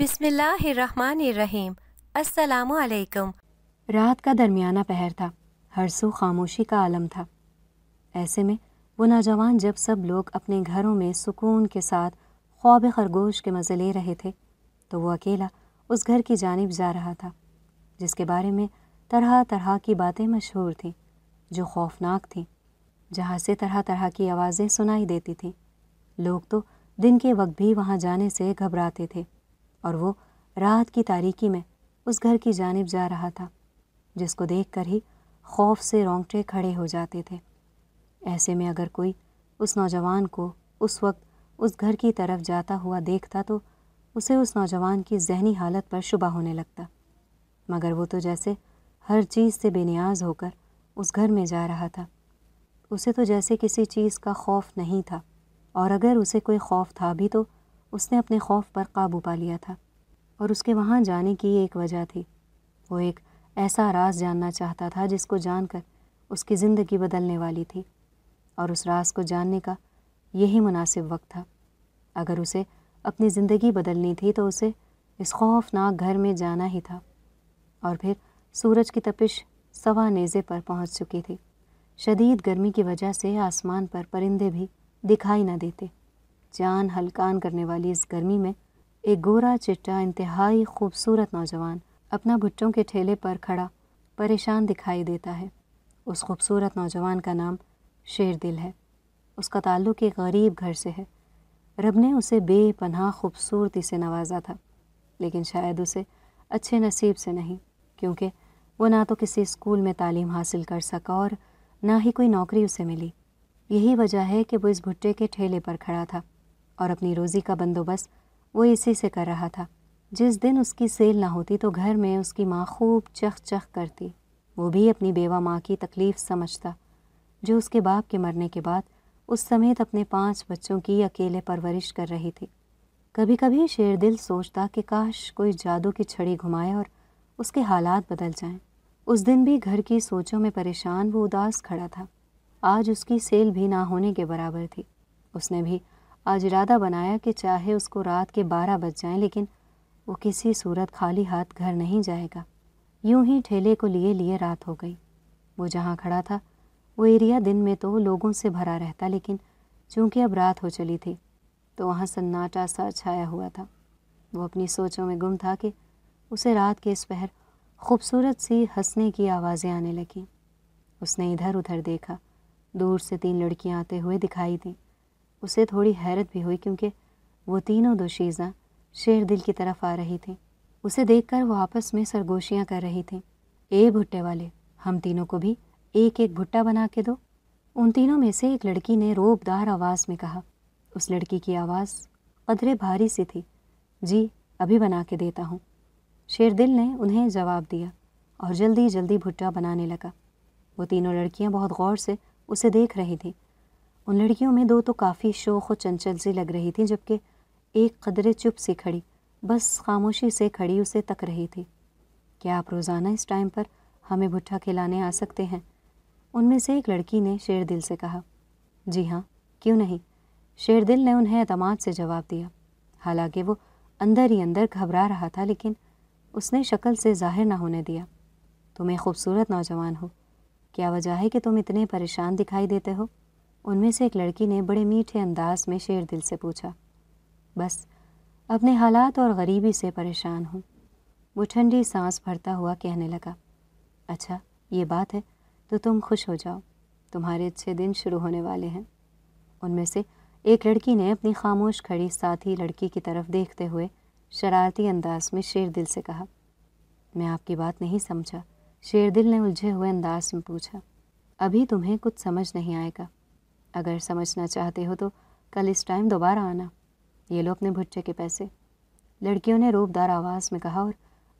बिसमीम असलकम रात का दरमियाना पहर था हर सो खामोशी का आलम था ऐसे में वो नौजवान जब सब लोग अपने घरों में सुकून के साथ ख्वाब खरगोश के मज़े ले रहे थे तो वो अकेला उस घर की जानब जा रहा था जिसके बारे में तरह तरह की बातें मशहूर थीं जो खौफनाक थीं जहाँ से तरह तरह की आवाज़ें सुनाई देती थीं लोग तो दिन के वक्त भी वहाँ जाने से घबराते थे और वो रात की तारीकी में उस घर की जानब जा रहा था जिसको देखकर ही खौफ से रोंगटे खड़े हो जाते थे ऐसे में अगर कोई उस नौजवान को उस वक्त उस घर की तरफ जाता हुआ देखता तो उसे उस नौजवान की जहनी हालत पर शुबा होने लगता मगर वो तो जैसे हर चीज़ से बेनियाज होकर उस घर में जा रहा था उसे तो जैसे किसी चीज़ का खौफ नहीं था और अगर उसे कोई खौफ था भी तो उसने अपने खौफ पर काबू पा लिया था और उसके वहाँ जाने की एक वजह थी वो एक ऐसा राज जानना चाहता था जिसको जानकर उसकी ज़िंदगी बदलने वाली थी और उस राज को जानने का यही मुनासिब वक्त था अगर उसे अपनी ज़िंदगी बदलनी थी तो उसे इस खौफनाक घर में जाना ही था और फिर सूरज की तपिश सवा नेज़े पर पहुंच चुकी थी शदीद गर्मी की वजह से आसमान पर परिंदे भी दिखाई न देते जान हलकान करने वाली इस गर्मी में एक गोरा चिट्टा इंतहाई खूबसूरत नौजवान अपना भुट्टों के ठेले पर खड़ा परेशान दिखाई देता है उस खूबसूरत नौजवान का नाम शेर दिल है उसका ताल्लुक एक गरीब घर से है रब ने उसे बेपनाह खूबसूरती से नवाजा था लेकिन शायद उसे अच्छे नसीब से नहीं क्योंकि वो ना तो किसी स्कूल में तालीम हासिल कर सका और ना ही कोई नौकरी उसे मिली यही वजह है कि वो इस भुट्टे के ठेले पर खड़ा था और अपनी रोज़ी का बंदोबस्त वो इसी से कर रहा था जिस दिन उसकी सेल ना होती तो घर में उसकी माँ खूब चख चख करती वो भी अपनी बेवा माँ की तकलीफ़ समझता जो उसके बाप के मरने के बाद उस समेत अपने पांच बच्चों की अकेले परवरिश कर रही थी कभी कभी शेर दिल सोचता कि काश कोई जादू की छड़ी घुमाए और उसके हालात बदल जाएं। उस दिन भी घर की सोचों में परेशान वो उदास खड़ा था आज उसकी सेल भी ना होने के बराबर थी उसने भी आज इरादा बनाया कि चाहे उसको रात के बारह बज जाएं लेकिन वो किसी सूरत खाली हाथ घर नहीं जाएगा यूं ही ठेले को लिए लिए रात हो गई वो जहाँ खड़ा था वो एरिया दिन में तो लोगों से भरा रहता लेकिन चूंकि अब रात हो चली थी तो वहाँ सन्नाटा सा छाया हुआ था वो अपनी सोचों में गुम था कि उसे रात के इस पहर खूबसूरत सी हंसने की आवाज़ें आने लगीं उसने इधर उधर देखा दूर से तीन लड़कियां आते हुए दिखाई दीं उसे थोड़ी हैरत भी हुई क्योंकि वो तीनों दोशीज़ा शेर दिल की तरफ आ रही थीं उसे देखकर वो आपस में सरगोशियाँ कर रही थीं ए भुट्टे वाले हम तीनों को भी एक एक भुट्टा बना के दो उन तीनों में से एक लड़की ने रोबदार आवाज़ में कहा उस लड़की की आवाज़ कदरे भारी सी थी जी अभी बना के देता हूँ शेर दिल ने उन्हें जवाब दिया और जल्दी जल्दी भुट्टा बनाने लगा वो तीनों लड़कियाँ बहुत गौर से उसे देख रही थीं उन लड़कियों में दो तो काफ़ी शोख और चंचल सी लग रही थी जबकि एक कदरे चुप सी खड़ी बस खामोशी से खड़ी उसे तक रही थी क्या आप रोज़ाना इस टाइम पर हमें भुट्टा खिलाने आ सकते हैं उनमें से एक लड़की ने शेर दिल से कहा जी हाँ क्यों नहीं शेर दिल ने उन्हें अतमाद से जवाब दिया हालांकि वो अंदर ही अंदर घबरा रहा था लेकिन उसने शक्ल से जाहिर ना होने दिया तुम एक खूबसूरत नौजवान हो क्या वजह है कि तुम इतने परेशान दिखाई देते हो उनमें से एक लड़की ने बड़े मीठे अंदाज में शेर दिल से पूछा बस अपने हालात और गरीबी से परेशान हूँ वो ठंडी सांस भरता हुआ कहने लगा अच्छा ये बात है तो तुम खुश हो जाओ तुम्हारे अच्छे दिन शुरू होने वाले हैं उनमें से एक लड़की ने अपनी खामोश खड़ी साथी लड़की की तरफ देखते हुए शरारती अंदाज में शेर दिल से कहा मैं आपकी बात नहीं समझा शेर दिल ने उलझे हुए अंदाज में पूछा अभी तुम्हें कुछ समझ नहीं आएगा अगर समझना चाहते हो तो कल इस टाइम दोबारा आना ये लो अपने भुट्टे के पैसे लड़कियों ने रूपदार आवाज़ में कहा और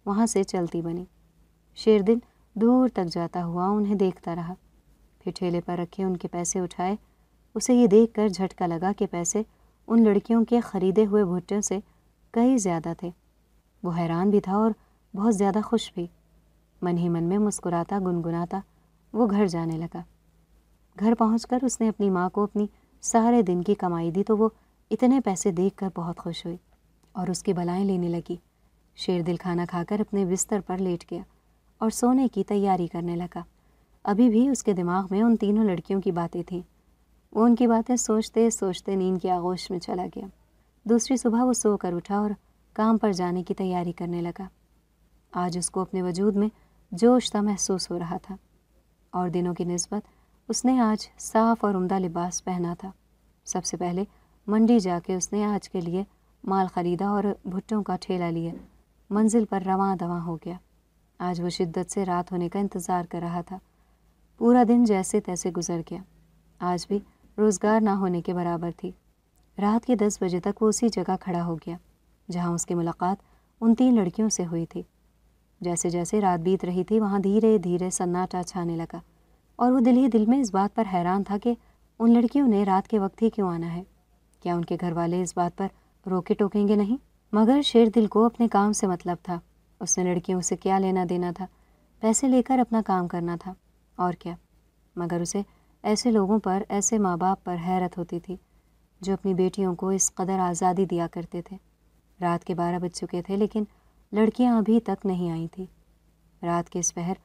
वहाँ से चलती बनी शेरदिन दूर तक जाता हुआ उन्हें देखता रहा फिर ठेले पर रखे उनके पैसे उठाए उसे ये देख कर झटका लगा कि पैसे उन लड़कियों के ख़रीदे हुए भुट्टों से कई ज़्यादा थे वो हैरान भी था और बहुत ज़्यादा खुश भी मन ही मन में मुस्कुराता गुनगुनाता वो घर जाने लगा घर पहुँच उसने अपनी माँ को अपनी सारे दिन की कमाई दी तो वो इतने पैसे देख बहुत खुश हुई और उसकी बलाएँ लेने लगी शेर दिल खाना खाकर अपने बिस्तर पर लेट गया और सोने की तैयारी करने लगा अभी भी उसके दिमाग में उन तीनों लड़कियों की बातें थीं वो उनकी बातें सोचते सोचते नींद की आगोश में चला गया दूसरी सुबह वो सोकर उठा और काम पर जाने की तैयारी करने लगा आज उसको अपने वजूद में जोश था महसूस हो रहा था और दिनों की नस्बत उसने आज साफ और उम्दा लिबास पहना था सबसे पहले मंडी जाके उसने आज के लिए माल ख़रीदा और भुट्टों का ठेला लिया मंजिल पर रवा दवा हो गया आज वो शिद्दत से रात होने का इंतज़ार कर रहा था पूरा दिन जैसे तैसे गुजर गया आज भी रोज़गार ना होने के बराबर थी रात के दस बजे तक वो उसी जगह खड़ा हो गया जहाँ उसकी मुलाकात उन तीन लड़कियों से हुई थी जैसे जैसे रात बीत रही थी वहाँ धीरे धीरे सन्नाटा छाने लगा और वो दिल ही दिल में इस बात पर हैरान था कि उन लड़कियों ने रात के वक्त ही क्यों आना है क्या उनके घर वाले इस बात पर रोके टोकेंगे नहीं मगर शेर दिल को अपने काम से मतलब था उसने लड़कियों से क्या लेना देना था पैसे लेकर अपना काम करना था और क्या मगर उसे ऐसे लोगों पर ऐसे माँ बाप पर हैरत होती थी जो अपनी बेटियों को इस कदर आज़ादी दिया करते थे रात के बारह बज चुके थे लेकिन लड़कियाँ अभी तक नहीं आई थी रात के इस पहर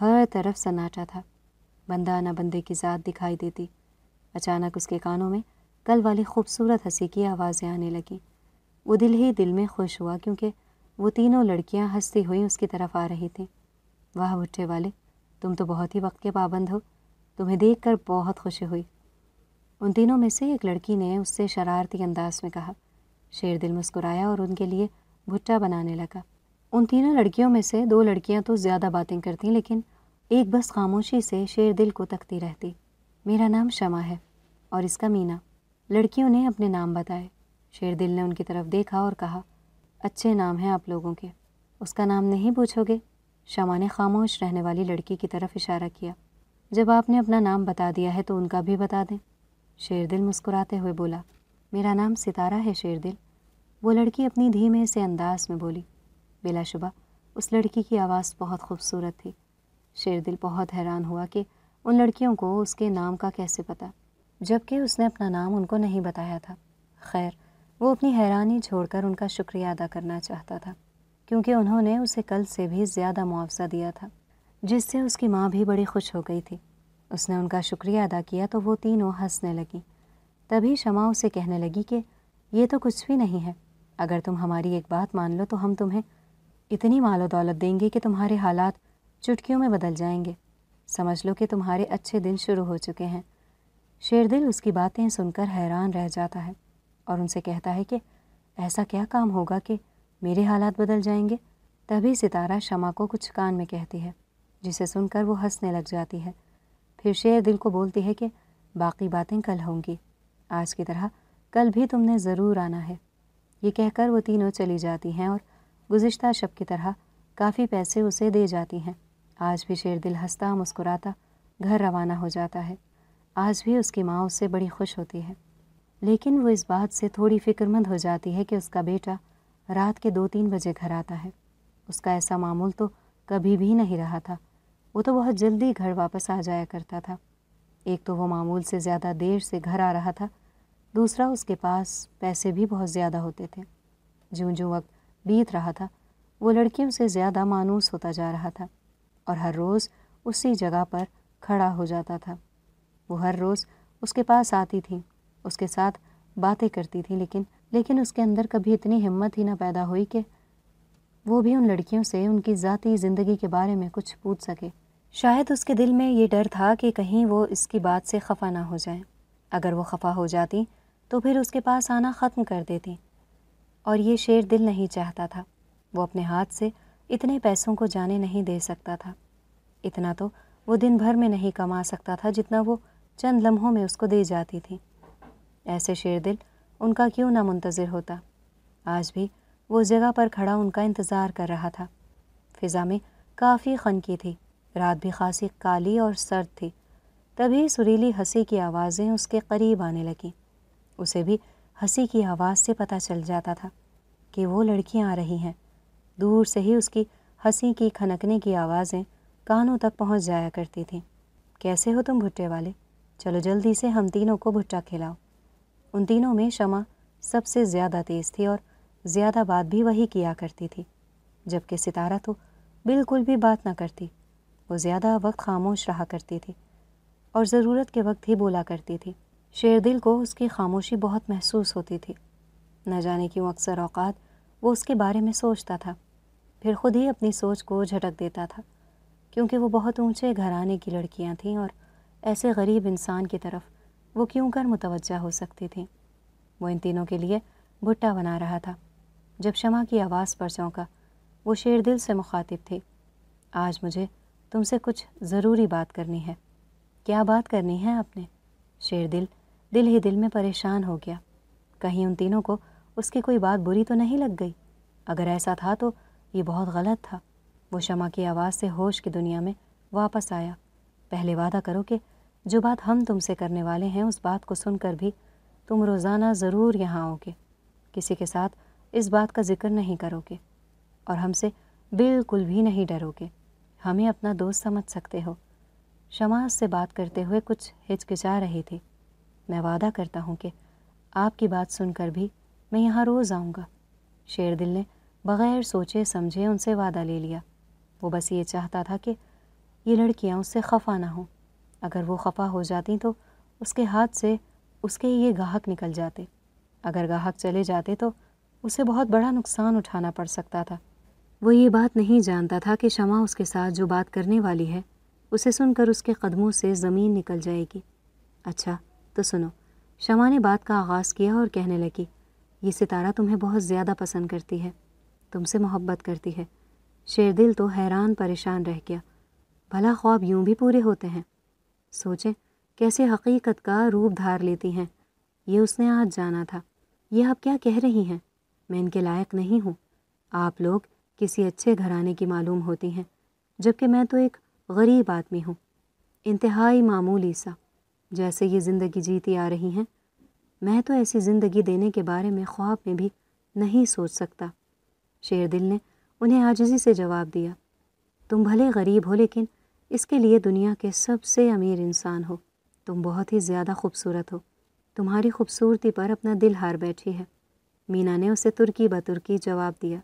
हर तरफ सन्नाटा था बंदा ना बंदे की ज़ात दिखाई देती अचानक उसके कानों में कल वाली खूबसूरत हंसी की आवाज़ें आने लगीं वो दिल ही दिल में खुश हुआ क्योंकि वो तीनों लड़कियां हंसती हुई उसकी तरफ आ रही थीं वाह भुट्टे वाले तुम तो बहुत ही वक्त के पाबंद हो तुम्हें देख कर बहुत खुशी हुई उन तीनों में से एक लड़की ने उससे शरारती अंदाज में कहा शेर दिल मुस्कुराया और उनके लिए भुट्टा बनाने लगा उन तीनों लड़कियों में से दो लड़कियां तो ज़्यादा बातें करती लेकिन एक बस खामोशी से शेर दिल को तकती रहती मेरा नाम शमा है और इसका मीना लड़कियों ने अपने नाम बताए शेर दिल ने उनकी तरफ देखा और कहा अच्छे नाम हैं आप लोगों के उसका नाम नहीं पूछोगे शमा ने खामोश रहने वाली लड़की की तरफ इशारा किया जब आपने अपना नाम बता दिया है तो उनका भी बता दें शेर दिल मुस्कुराते हुए बोला मेरा नाम सितारा है शेर दिल वो लड़की अपनी धीमे से अंदाज में बोली बिलाशुबा उस लड़की की आवाज़ बहुत खूबसूरत थी शेरदिल बहुत हैरान हुआ कि उन लड़कियों को उसके नाम का कैसे पता जबकि उसने अपना नाम उनको नहीं बताया था खैर वो अपनी हैरानी छोड़कर उनका शुक्रिया अदा करना चाहता था क्योंकि उन्होंने उसे कल से भी ज़्यादा मुआवजा दिया था जिससे उसकी माँ भी बड़ी खुश हो गई थी उसने उनका शुक्रिया अदा किया तो वो तीनों हंसने लगी तभी शमा उसे कहने लगी कि ये तो कुछ भी नहीं है अगर तुम हमारी एक बात मान लो तो हम तुम्हें इतनी मालो दौलत देंगे कि तुम्हारे हालात चुटकियों में बदल जाएंगे समझ लो कि तुम्हारे अच्छे दिन शुरू हो चुके हैं शेरदिल उसकी बातें सुनकर हैरान रह जाता है और उनसे कहता है कि ऐसा क्या काम होगा कि मेरे हालात बदल जाएंगे तभी सितारा शमा को कुछ कान में कहती है जिसे सुनकर वो हंसने लग जाती है फिर शेर दिल को बोलती है कि बाकी बातें कल होंगी आज की तरह कल भी तुमने ज़रूर आना है ये कहकर वो तीनों चली जाती हैं और गुज्त शब की तरह काफ़ी पैसे उसे दे जाती हैं आज भी शेर दिल हंसता मुस्कुराता घर रवाना हो जाता है आज भी उसकी माँ उससे बड़ी खुश होती है लेकिन वो इस बात से थोड़ी फिक्रमंद हो जाती है कि उसका बेटा रात के दो तीन बजे घर आता है उसका ऐसा मामूल तो कभी भी नहीं रहा था वो तो बहुत जल्दी घर वापस आ जाया करता था एक तो वो मामूल से ज़्यादा देर से घर आ रहा था दूसरा उसके पास पैसे भी बहुत ज़्यादा होते थे जो जो वक्त बीत रहा था वो लड़कियों से ज़्यादा मानूस होता जा रहा था और हर रोज़ उसी जगह पर खड़ा हो जाता था वो हर रोज़ उसके पास आती थी उसके साथ बातें करती थी लेकिन लेकिन उसके अंदर कभी इतनी हिम्मत ही ना पैदा हुई कि वो भी उन लड़कियों से उनकी ज़ाती ज़िंदगी के बारे में कुछ पूछ सके शायद उसके दिल में ये डर था कि कहीं वो इसकी बात से खफा ना हो जाए अगर वो खफा हो जाती तो फिर उसके पास आना ख़त्म कर देती और ये शेर दिल नहीं चाहता था वो अपने हाथ से इतने पैसों को जाने नहीं दे सकता था इतना तो वो दिन भर में नहीं कमा सकता था जितना वो चंद लम्हों में उसको दे जाती थी ऐसे शेर दिल उनका क्यों ना मुंतज़र होता आज भी वो उस जगह पर खड़ा उनका इंतज़ार कर रहा था फिज़ा में काफ़ी खनकी थी रात भी खासी काली और सर्द थी तभी सुरीली हंसी की आवाज़ें उसके करीब आने लगीं उसे भी हंसी की आवाज़ से पता चल जाता था कि वो लड़कियाँ आ रही हैं दूर से ही उसकी हंसी की खनकने की आवाज़ें कानों तक पहुंच जाया करती थीं कैसे हो तुम भुट्टे वाले चलो जल्दी से हम तीनों को भुट्टा खिलाओ उन तीनों में शमा सबसे ज़्यादा तेज़ थी और ज़्यादा बात भी वही किया करती थी जबकि सितारा तो बिल्कुल भी बात ना करती वो ज़्यादा वक्त खामोश रहा करती थी और ज़रूरत के वक्त ही बोला करती थी शेर दिल को उसकी खामोशी बहुत महसूस होती थी न जाने क्यों अक्सर औकात वो उसके बारे में सोचता था फिर खुद ही अपनी सोच को झटक देता था क्योंकि वो बहुत ऊंचे घराने की लड़कियां थीं और ऐसे गरीब इंसान की तरफ वो क्यों कर मुतवजा हो सकती थी वो इन तीनों के लिए भुट्टा बना रहा था जब शमा की आवाज़ पर चौंका वो शेर दिल से मुखातिब थी आज मुझे तुमसे कुछ ज़रूरी बात करनी है क्या बात करनी है आपने शेर दिल दिल ही दिल में परेशान हो गया कहीं उन तीनों को उसकी कोई बात बुरी तो नहीं लग गई अगर ऐसा था तो ये बहुत गलत था वो शमा की आवाज़ से होश की दुनिया में वापस आया पहले वादा करो कि जो बात हम तुमसे करने वाले हैं उस बात को सुनकर भी तुम रोज़ाना ज़रूर यहाँ आओगे किसी के साथ इस बात का जिक्र नहीं करोगे और हमसे बिल्कुल भी नहीं डरोगे हमें अपना दोस्त समझ सकते हो शमा से बात करते हुए कुछ हिचकिचा रही थी मैं वादा करता हूँ कि आपकी बात सुनकर भी मैं यहाँ रोज़ आऊँगा शेर दिल ने बग़ैर सोचे समझे उनसे वादा ले लिया वो बस ये चाहता था कि ये लड़कियाँ उससे खफा ना हों अगर वो खफा हो जाती तो उसके हाथ से उसके ये गाहक निकल जाते अगर गाहक चले जाते तो उसे बहुत बड़ा नुकसान उठाना पड़ सकता था वो ये बात नहीं जानता था कि शमा उसके साथ जो बात करने वाली है उसे सुनकर उसके कदमों से ज़मीन निकल जाएगी अच्छा तो सुनो शमा ने बात का आगाज़ किया और कहने लगी ये सितारा तुम्हें बहुत ज़्यादा पसंद करती है तुमसे मोहब्बत करती है शेर दिल तो हैरान परेशान रह गया भला ख्वाब यूं भी पूरे होते हैं सोचें कैसे हकीकत का रूप धार लेती हैं ये उसने आज जाना था ये आप क्या कह रही हैं मैं इनके लायक नहीं हूँ आप लोग किसी अच्छे घराने की मालूम होती हैं जबकि मैं तो एक गरीब आदमी हूँ इंतहाई मामूली सा जैसे ये ज़िंदगी जीती आ रही हैं मैं तो ऐसी ज़िंदगी देने के बारे में ख्वाब में भी नहीं सोच सकता शेर दिल ने उन्हें आजजी से जवाब दिया तुम भले गरीब हो लेकिन इसके लिए दुनिया के सबसे अमीर इंसान हो तुम बहुत ही ज़्यादा खूबसूरत हो तुम्हारी खूबसूरती पर अपना दिल हार बैठी है मीना ने उसे तुर्की बतुर्की जवाब दिया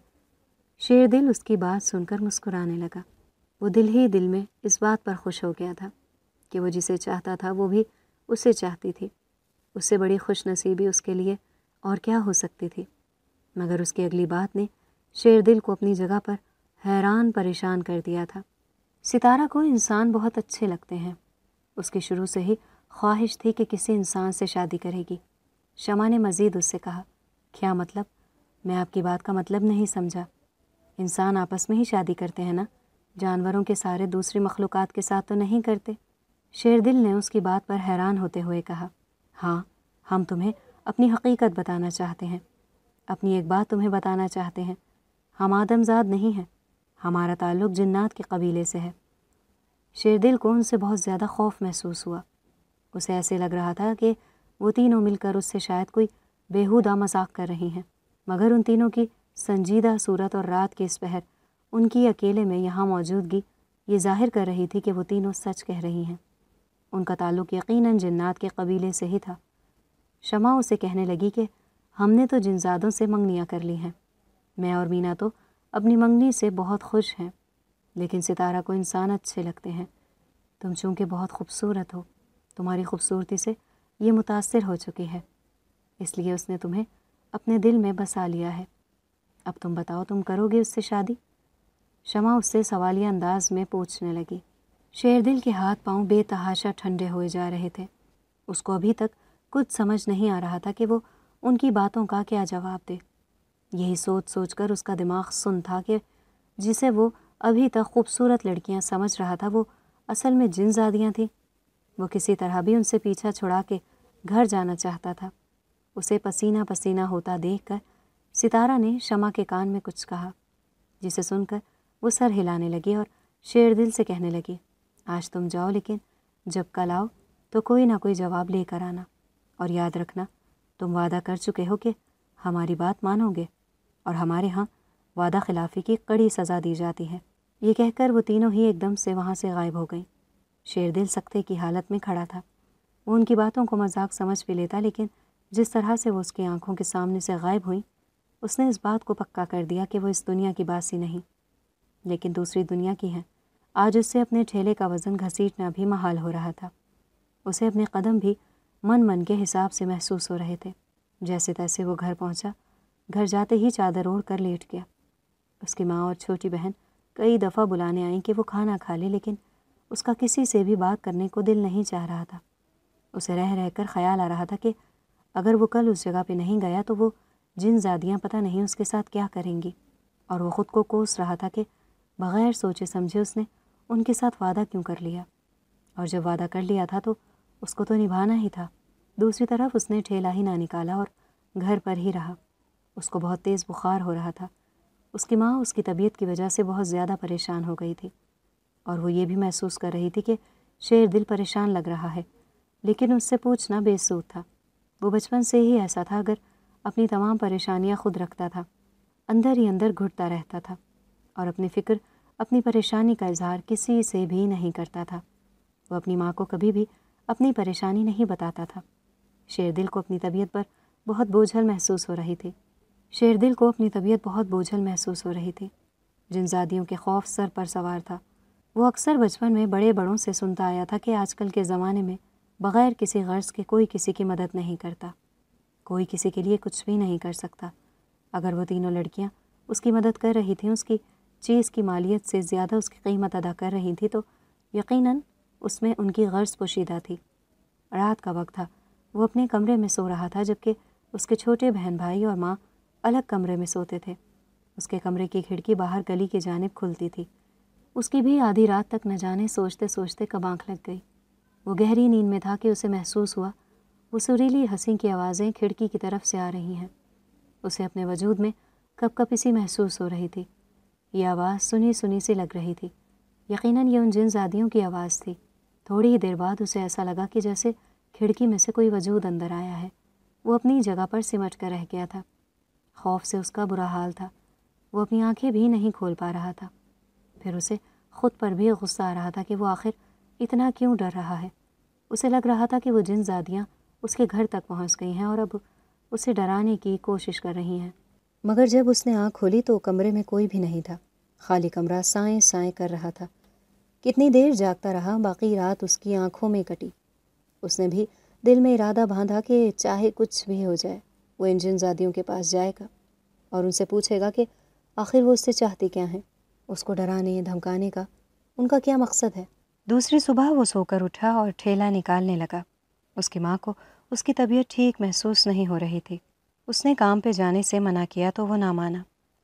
शेर दिल उसकी बात सुनकर मुस्कुराने लगा वो दिल ही दिल में इस बात पर खुश हो गया था कि वो जिसे चाहता था वो भी उसे चाहती थी उससे बड़ी खुश नसीबी उसके लिए और क्या हो सकती थी मगर उसकी अगली बात ने शेर दिल को अपनी जगह पर हैरान परेशान कर दिया था सितारा को इंसान बहुत अच्छे लगते हैं उसकी शुरू से ही ख्वाहिश थी कि किसी इंसान से शादी करेगी शमा ने मज़ीद उससे कहा क्या मतलब मैं आपकी बात का मतलब नहीं समझा इंसान आपस में ही शादी करते हैं ना जानवरों के सारे दूसरी मखलूक़ात के साथ तो नहीं करते शेर दिल ने उसकी बात पर हैरान होते हुए कहा हाँ हम तुम्हें अपनी हकीकत बताना चाहते हैं अपनी एक बात तुम्हें बताना चाहते हैं हम आदमजाद नहीं हैं हमारा ताल्लुक़ जन्नात के कबीले से है शेरदिल को उनसे बहुत ज़्यादा खौफ महसूस हुआ उसे ऐसे लग रहा था कि वो तीनों मिलकर उससे शायद कोई बेहूदा मजाक कर रही हैं मगर उन तीनों की संजीदा सूरत और रात के इस पहर उनकी अकेले में यहाँ मौजूदगी ये जाहिर कर रही थी कि वो तीनों सच कह रही हैं उनका ताल्लुक़ यकीनन जन्नात के कबीले से ही था शमा उसे कहने लगी कि हमने तो जिनजादों से मंगनियाँ कर ली हैं मैं और मीना तो अपनी मंगनी से बहुत खुश हैं लेकिन सितारा को इंसान अच्छे लगते हैं तुम चूँकि बहुत खूबसूरत हो तुम्हारी खूबसूरती से ये मुतासर हो चुकी है इसलिए उसने तुम्हें अपने दिल में बसा लिया है अब तुम बताओ तुम करोगे उससे शादी शमा उससे सवालिया अंदाज में पूछने लगी शेरदिल के हाथ पांव बेतहाशा ठंडे होए जा रहे थे उसको अभी तक कुछ समझ नहीं आ रहा था कि वो उनकी बातों का क्या जवाब दे यही सोच सोच कर उसका दिमाग सुन था कि जिसे वो अभी तक खूबसूरत लड़कियां समझ रहा था वो असल में जिन जादियाँ थीं वो किसी तरह भी उनसे पीछा छुड़ा के घर जाना चाहता था उसे पसीना पसीना होता देख कर सितारा ने शमा के कान में कुछ कहा जिसे सुनकर वो सर हिलाने लगी और शेर दिल से कहने लगी आज तुम जाओ लेकिन जब कल आओ तो कोई ना कोई जवाब लेकर आना और याद रखना तुम वादा कर चुके हो कि हमारी बात मानोगे और हमारे यहाँ वादा खिलाफी की कड़ी सज़ा दी जाती है ये कहकर वो तीनों ही एकदम से वहाँ से गायब हो गई शेर दिल सख्ते की हालत में खड़ा था वो उनकी बातों को मजाक समझ भी लेता लेकिन जिस तरह से वो उसकी आंखों के सामने से गायब हुई उसने इस बात को पक्का कर दिया कि वो इस दुनिया की बासी नहीं लेकिन दूसरी दुनिया की है आज उससे अपने ठेले का वज़न घसीटना भी महाल हो रहा था उसे अपने कदम भी मन मन के हिसाब से महसूस हो रहे थे जैसे तैसे वो घर पहुंचा, घर जाते ही चादर ओढ़ कर लेट गया उसकी माँ और छोटी बहन कई दफ़ा बुलाने आई कि वो खाना खा ले लेकिन उसका किसी से भी बात करने को दिल नहीं चाह रहा था उसे रह रह कर ख्याल आ रहा था कि अगर वो कल उस जगह पे नहीं गया तो वो जिन जादियाँ पता नहीं उसके साथ क्या करेंगी और वो ख़ुद को कोस रहा था कि बग़ैर सोचे समझे उसने उनके साथ वादा क्यों कर लिया और जब वादा कर लिया था तो उसको तो निभाना ही था दूसरी तरफ उसने ठेला ही ना निकाला और घर पर ही रहा उसको बहुत तेज़ बुखार हो रहा था उसकी माँ उसकी तबीयत की वजह से बहुत ज़्यादा परेशान हो गई थी और वो ये भी महसूस कर रही थी कि शेर दिल परेशान लग रहा है लेकिन उससे पूछना बेसूद था वो बचपन से ही ऐसा था अगर अपनी तमाम परेशानियाँ खुद रखता था अंदर ही अंदर घुटता रहता था और अपनी फ़िक्र अपनी परेशानी का इजहार किसी से भी नहीं करता था वो अपनी माँ को कभी भी अपनी परेशानी नहीं बताता था शेरदिल को अपनी तबीयत पर बहुत बोझल महसूस हो रही थी शेरदिल को अपनी तबीयत बहुत बोझल महसूस हो रही थी जिन जादियों के खौफ सर पर सवार था वो अक्सर बचपन में बड़े बड़ों से सुनता आया था कि आजकल के ज़माने में बग़ैर किसी गर्ज़ के कोई किसी की मदद नहीं करता कोई किसी के लिए कुछ भी नहीं कर सकता अगर वो तीनों लड़कियाँ उसकी मदद कर रही थी उसकी चीज़ की मालियत से ज़्यादा उसकी कीमत अदा कर रही थी तो यकीनन उसमें उनकी गर्ज पोशीदा थी रात का वक्त था वो अपने कमरे में सो रहा था जबकि उसके छोटे बहन भाई और माँ अलग कमरे में सोते थे उसके कमरे की खिड़की बाहर गली की जानब खुलती थी उसकी भी आधी रात तक न जाने सोचते सोचते कब आँख लग गई वो गहरी नींद में था कि उसे महसूस हुआ वो सुरीली हंसी की आवाज़ें खिड़की की तरफ से आ रही हैं उसे अपने वजूद में कब कब इसी महसूस हो रही थी ये आवाज़ सुनी सुनी सी लग रही थी यकीनन ये उन जिन जादियों की आवाज़ थी थोड़ी ही देर बाद उसे ऐसा लगा कि जैसे खिड़की में से कोई वजूद अंदर आया है वो अपनी जगह पर सिमट कर रह गया था खौफ से उसका बुरा हाल था वो अपनी आंखें भी नहीं खोल पा रहा था फिर उसे ख़ुद पर भी गुस्सा आ रहा था कि वो आखिर इतना क्यों डर रहा है उसे लग रहा था कि वो जिन जादियाँ उसके घर तक पहुँच गई हैं और अब उसे डराने की कोशिश कर रही हैं मगर जब उसने आँख खोली तो कमरे में कोई भी नहीं था खाली कमरा साए साए कर रहा था कितनी देर जागता रहा बाकी रात उसकी आंखों में कटी उसने भी दिल में इरादा बांधा कि चाहे कुछ भी हो जाए वो इन जादियों के पास जाएगा और उनसे पूछेगा कि आखिर वो उससे चाहती क्या है उसको डराने धमकाने का उनका क्या मकसद है दूसरी सुबह वो सोकर उठा और ठेला निकालने लगा उसकी माँ को उसकी तबीयत ठीक महसूस नहीं हो रही थी उसने काम पे जाने से मना किया तो वो ना माना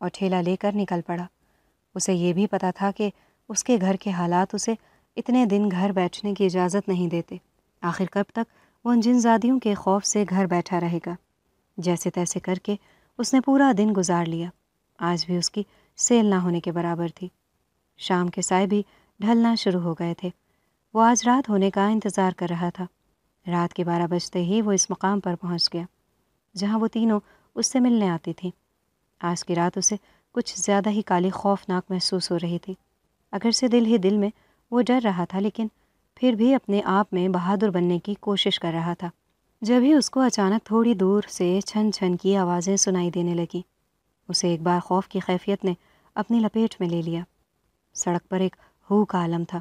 और ठेला लेकर निकल पड़ा उसे ये भी पता था कि उसके घर के हालात उसे इतने दिन घर बैठने की इजाज़त नहीं देते आखिर कब तक वो जिनजादियों के खौफ से घर बैठा रहेगा जैसे तैसे करके उसने पूरा दिन गुजार लिया आज भी उसकी सेल ना होने के बराबर थी शाम के साय भी ढलना शुरू हो गए थे वो आज रात होने का इंतज़ार कर रहा था रात के बारह बजते ही वो इस मकाम पर पहुंच गया जहाँ वो तीनों उससे मिलने आती थी आज की रात उसे कुछ ज़्यादा ही काली खौफनाक महसूस हो रही थी अगर से दिल ही दिल में वो डर रहा था लेकिन फिर भी अपने आप में बहादुर बनने की कोशिश कर रहा था जब ही उसको अचानक थोड़ी दूर से छन छन की आवाज़ें सुनाई देने लगीं उसे एक बार खौफ की कैफियत ने अपनी लपेट में ले लिया सड़क पर एक हु का आलम था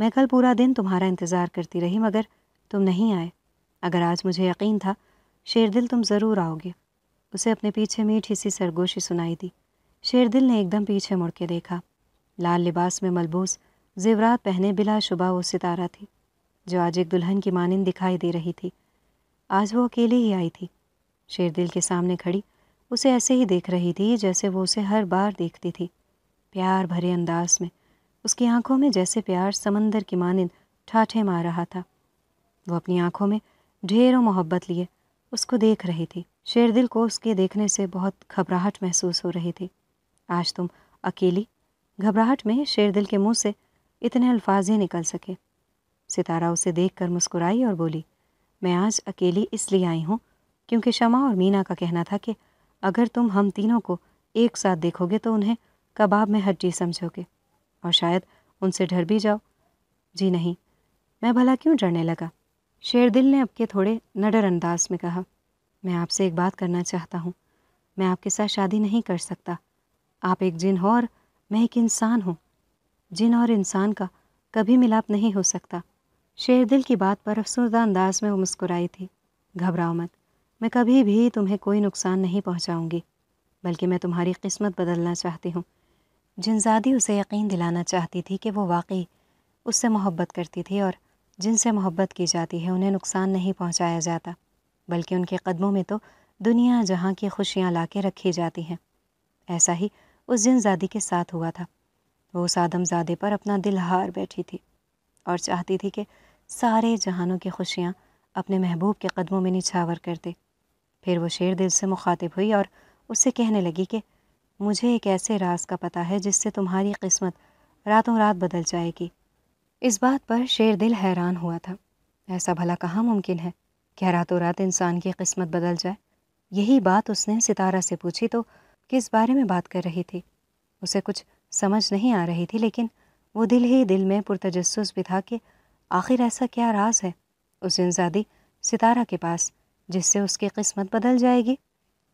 मैं कल पूरा दिन तुम्हारा इंतज़ार करती रही मगर तुम नहीं आए अगर आज मुझे यकीन था शेरदिल तुम ज़रूर आओगे उसे अपने पीछे मीठी सी सरगोशी सुनाई दी शेरदिल ने एकदम पीछे मुड़ के देखा लाल लिबास में मलबूस जेवरात पहने बिला शुबा वो सितारा थी जो आज एक दुल्हन की मानंद दिखाई दे रही थी आज वो अकेली ही आई थी शेरदिल के सामने खड़ी उसे ऐसे ही देख रही थी जैसे वो उसे हर बार देखती थी प्यार भरे अंदाज में उसकी आंखों में जैसे प्यार समंदर की मानंद ठाठे मार रहा था वो अपनी आंखों में ढेरों मोहब्बत लिए उसको देख रही थी शेरदिल को उसके देखने से बहुत घबराहट महसूस हो रही थी आज तुम अकेली घबराहट में शेरदिल के मुंह से इतने अल्फाज ही निकल सके सितारा उसे कर मुस्कुराई और बोली मैं आज अकेली इसलिए आई हूँ क्योंकि शमा और मीना का कहना था कि अगर तुम हम तीनों को एक साथ देखोगे तो उन्हें कबाब में हड्डी समझोगे और शायद उनसे डर भी जाओ जी नहीं मैं भला क्यों डरने लगा शेरदिल ने अब के थोड़े नडर अंदाज में कहा मैं आपसे एक बात करना चाहता हूँ मैं आपके साथ शादी नहीं कर सकता आप एक जिन हो और मैं एक इंसान हूँ जिन और इंसान का कभी मिलाप नहीं हो सकता शेरदिल की बात पर अफसरदा अंदाज में वो मुस्कुराई थी घबराओ मत मैं कभी भी तुम्हें कोई नुकसान नहीं पहुँचाऊँगी बल्कि मैं तुम्हारी किस्मत बदलना चाहती हूँ जिनजादी उसे यकीन दिलाना चाहती थी कि वो वाकई उससे मोहब्बत करती थी और जिनसे मोहब्बत की जाती है उन्हें नुकसान नहीं पहुंचाया जाता बल्कि उनके कदमों में तो दुनिया जहाँ की खुशियाँ ला के रखी जाती हैं ऐसा ही उस जिनजादी के साथ हुआ था वो उस आदमजादे पर अपना दिल हार बैठी थी और चाहती थी कि सारे जहानों की खुशियाँ अपने महबूब के कदमों में निछावर कर दे फिर वो शेर दिल से मुखातिब हुई और उससे कहने लगी कि मुझे एक ऐसे राज का पता है जिससे तुम्हारी किस्मत रातों रात बदल जाएगी इस बात पर शेर दिल हैरान हुआ था ऐसा भला कहाँ मुमकिन है क्या रातों रात इंसान की किस्मत बदल जाए यही बात उसने सितारा से पूछी तो किस बारे में बात कर रही थी उसे कुछ समझ नहीं आ रही थी लेकिन वो दिल ही दिल में पुरतजस्स भी था कि आखिर ऐसा क्या राज है उस इंजादी सितारा के पास जिससे उसकी किस्मत बदल जाएगी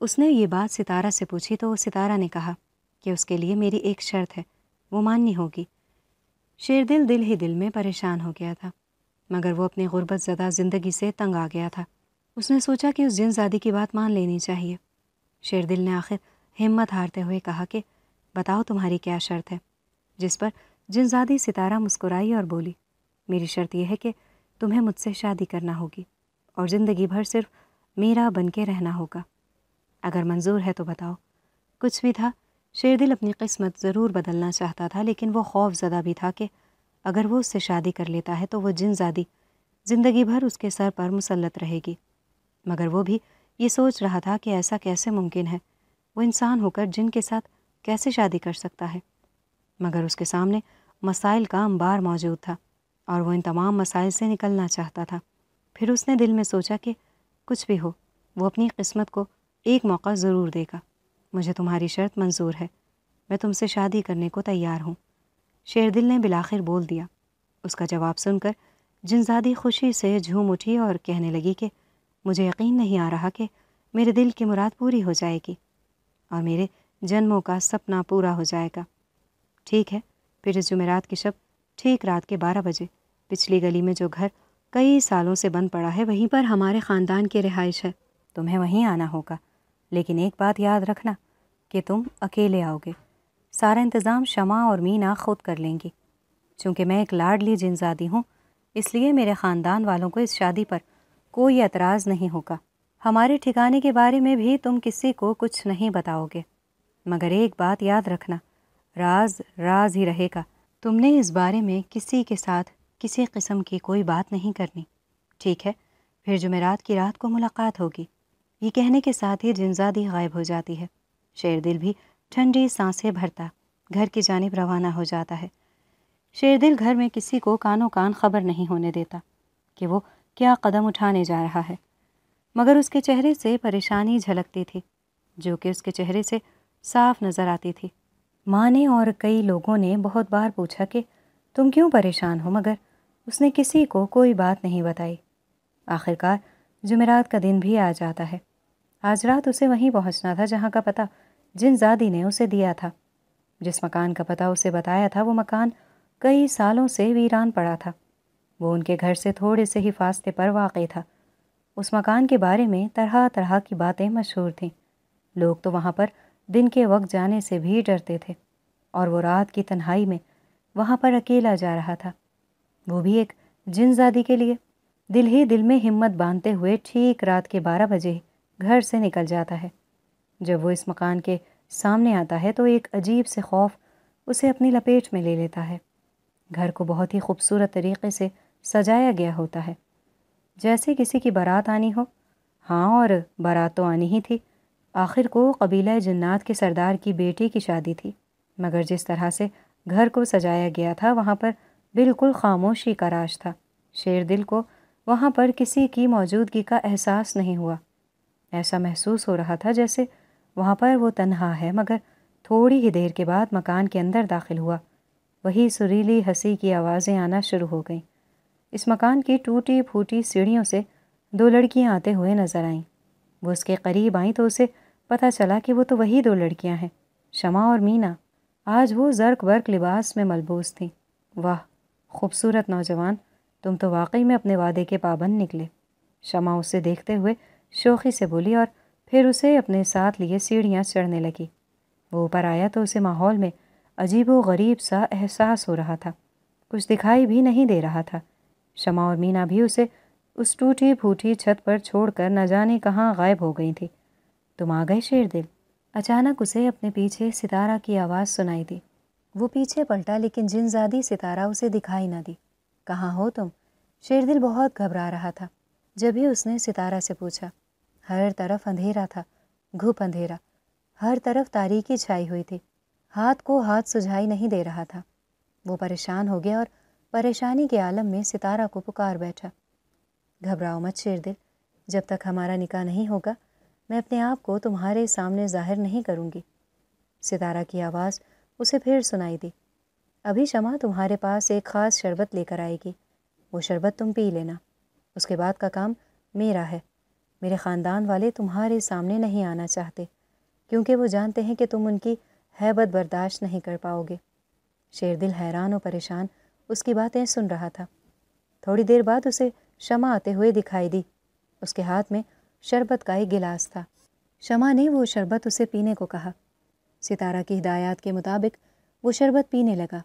उसने ये बात सितारा से पूछी तो वो सितारा ने कहा कि उसके लिए मेरी एक शर्त है वो माननी होगी शेर दिल दिल ही दिल में परेशान हो गया था मगर वो अपनी गुर्बत ज़दा ज़िंदगी से तंग आ गया था उसने सोचा कि उस जिनजादी की बात मान लेनी चाहिए शेर दिल ने आखिर हिम्मत हारते हुए कहा कि बताओ तुम्हारी क्या शर्त है जिस पर जिनजादी सितारा मुस्कुराई और बोली मेरी शर्त यह है कि तुम्हें मुझसे शादी करना होगी और ज़िंदगी भर सिर्फ मेरा बन के रहना होगा अगर मंजूर है तो बताओ कुछ भी था शेर दिल अपनी किस्मत ज़रूर बदलना चाहता था लेकिन वो खौफ ज़दा भी था कि अगर वो उससे शादी कर लेता है तो वो जिनजादी ज़िंदगी भर उसके सर पर मुसलत रहेगी मगर वो भी ये सोच रहा था कि ऐसा कैसे मुमकिन है वो इंसान होकर जिन के साथ कैसे शादी कर सकता है मगर उसके सामने मसाइल का अंबार मौजूद था और वो इन तमाम मसाइल से निकलना चाहता था फिर उसने दिल में सोचा कि कुछ भी हो वो अपनी किस्मत को एक मौका ज़रूर देगा मुझे तुम्हारी शर्त मंजूर है मैं तुमसे शादी करने को तैयार हूँ शेरदिल ने बिलाखिर बोल दिया उसका जवाब सुनकर जिनजादी खुशी से झूम उठी और कहने लगी कि मुझे यकीन नहीं आ रहा कि मेरे दिल की मुराद पूरी हो जाएगी और मेरे जन्मों का सपना पूरा हो जाएगा ठीक है फिर इस जुमेरात की शब ठीक रात के बारह बजे पिछली गली में जो घर कई सालों से बंद पड़ा है वहीं पर हमारे ख़ानदान की रिहाइश है तुम्हें वहीं आना होगा लेकिन एक बात याद रखना कि तुम अकेले आओगे सारा इंतज़ाम शमा और मीना खुद कर लेंगी चूँकि मैं एक लाडली जिनजादी हूँ इसलिए मेरे ख़ानदान वालों को इस शादी पर कोई एतराज़ नहीं होगा हमारे ठिकाने के बारे में भी तुम किसी को कुछ नहीं बताओगे मगर एक बात याद रखना राज राज ही रहेगा तुमने इस बारे में किसी के साथ किसी किस्म की कोई बात नहीं करनी ठीक है फिर जुमेरात की रात को मुलाकात होगी ये कहने के साथ ही जिनजादी गायब हो जाती है शेरदिल भी ठंडी सांसें भरता घर की जानब रवाना हो जाता है शेरदिल घर में किसी को कानों कान खबर नहीं होने देता कि वो क्या कदम उठाने जा रहा है मगर उसके चेहरे से परेशानी झलकती थी जो कि उसके चेहरे से साफ नज़र आती थी माँ ने और कई लोगों ने बहुत बार पूछा कि तुम क्यों परेशान हो मगर उसने किसी को कोई बात नहीं बताई आखिरकार जुमेरात का दिन भी आ जाता है आज रात उसे वहीं पहुंचना था जहां का पता जिन जादी ने उसे दिया था जिस मकान का पता उसे बताया था वो मकान कई सालों से वीरान पड़ा था वो उनके घर से थोड़े से ही फासले पर वाक़ था उस मकान के बारे में तरह तरह की बातें मशहूर थीं लोग तो वहाँ पर दिन के वक्त जाने से भी डरते थे और वो रात की तन्हाई में वहाँ पर अकेला जा रहा था वो भी एक जिनजादी के लिए दिल ही दिल में हिम्मत बांधते हुए ठीक रात के बारह बजे घर से निकल जाता है जब वो इस मकान के सामने आता है तो एक अजीब से खौफ उसे अपनी लपेट में ले लेता है घर को बहुत ही खूबसूरत तरीके से सजाया गया होता है जैसे किसी की बारात आनी हो हाँ और बारात तो आनी ही थी आखिर को कबीला जन्नात के सरदार की बेटी की शादी थी मगर जिस तरह से घर को सजाया गया था वहाँ पर बिल्कुल खामोशी का राज था शेर दिल को वहाँ पर किसी की मौजूदगी का एहसास नहीं हुआ ऐसा महसूस हो रहा था जैसे वहाँ पर वो तन्हा है मगर थोड़ी ही देर के बाद मकान के अंदर दाखिल हुआ वही सुरीली हंसी की आवाज़ें आना शुरू हो गईं इस मकान की टूटी फूटी सीढ़ियों से दो लड़कियाँ आते हुए नज़र आईं वो उसके करीब आईं तो उसे पता चला कि वो तो वही दो लड़कियाँ हैं शमा और मीना आज वो जर्क वर्क लिबास में मलबूस थीं वाह खूबसूरत नौजवान तुम तो वाकई में अपने वादे के पाबंद निकले शमा उसे देखते हुए शोखी से बोली और फिर उसे अपने साथ लिए सीढ़ियाँ चढ़ने लगी वो ऊपर आया तो उसे माहौल में अजीब व गरीब सा एहसास हो रहा था कुछ दिखाई भी नहीं दे रहा था शमा और मीना भी उसे उस टूटी फूटी छत पर छोड़कर न जाने कहाँ गायब हो गई थी तुम आ गए शेर दिल अचानक उसे अपने पीछे सितारा की आवाज़ सुनाई दी वो पीछे पलटा लेकिन जिनजादी सितारा उसे दिखाई ना दी कहाँ हो तुम शेरदिल बहुत घबरा रहा था जब ही उसने सितारा से पूछा हर तरफ अंधेरा था घुप अंधेरा हर तरफ तारीकी छाई हुई थी हाथ को हाथ सुझाई नहीं दे रहा था वो परेशान हो गया और परेशानी के आलम में सितारा को पुकार बैठा घबराओ मत शेरदिल जब तक हमारा निकाह नहीं होगा मैं अपने आप को तुम्हारे सामने जाहिर नहीं करूँगी सितारा की आवाज़ उसे फिर सुनाई दी अभी शमा तुम्हारे पास एक ख़ास शरबत लेकर आएगी वो शरबत तुम पी लेना उसके बाद का काम मेरा है मेरे ख़ानदान वाले तुम्हारे सामने नहीं आना चाहते क्योंकि वो जानते हैं कि तुम उनकी हैबत बर्दाश्त नहीं कर पाओगे शेरदिल हैरान और परेशान उसकी बातें सुन रहा था थोड़ी देर बाद उसे शमा आते हुए दिखाई दी उसके हाथ में शरबत का एक गिलास था शमा ने वो शरबत उसे पीने को कहा सितारा की हिदायत के मुताबिक वो शरबत पीने लगा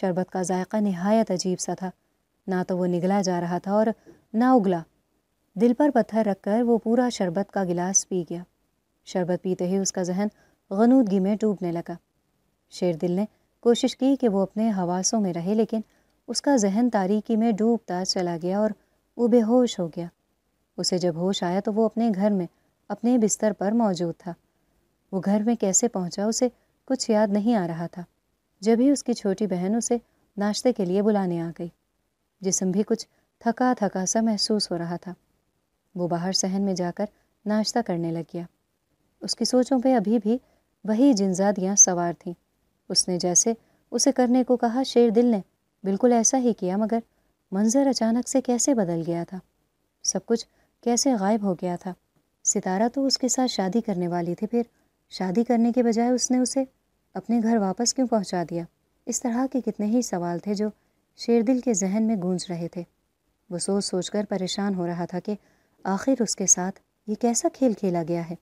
शरबत का जायका नहायत अजीब सा था ना तो वो निगला जा रहा था और ना उगला दिल पर पत्थर रखकर वो पूरा शरबत का गिलास पी गया शरबत पीते ही उसका जहन गनूदगी में डूबने लगा शेर दिल ने कोशिश की कि वो अपने हवासों में रहे लेकिन उसका जहन तारीकी में डूबता चला गया और वो बेहोश हो गया उसे जब होश आया तो वो अपने घर में अपने बिस्तर पर मौजूद था वो घर में कैसे पहुंचा उसे कुछ याद नहीं आ रहा था जब ही उसकी छोटी बहन उसे नाश्ते के लिए बुलाने आ गई जिसम भी कुछ थका थका सा महसूस हो रहा था वो बाहर सहन में जाकर नाश्ता करने लग गया उसकी सोचों पे अभी भी वही जिनजादियाँ सवार थीं उसने जैसे उसे करने को कहा शेर दिल ने बिल्कुल ऐसा ही किया मगर मंज़र अचानक से कैसे बदल गया था सब कुछ कैसे गायब हो गया था सितारा तो उसके साथ शादी करने वाली थी फिर शादी करने के बजाय उसने उसे अपने घर वापस क्यों पहुंचा दिया इस तरह के कितने ही सवाल थे जो शेरदिल के जहन में गूंज रहे थे वो सोच सोच कर परेशान हो रहा था कि आखिर उसके साथ ये कैसा खेल खेला गया है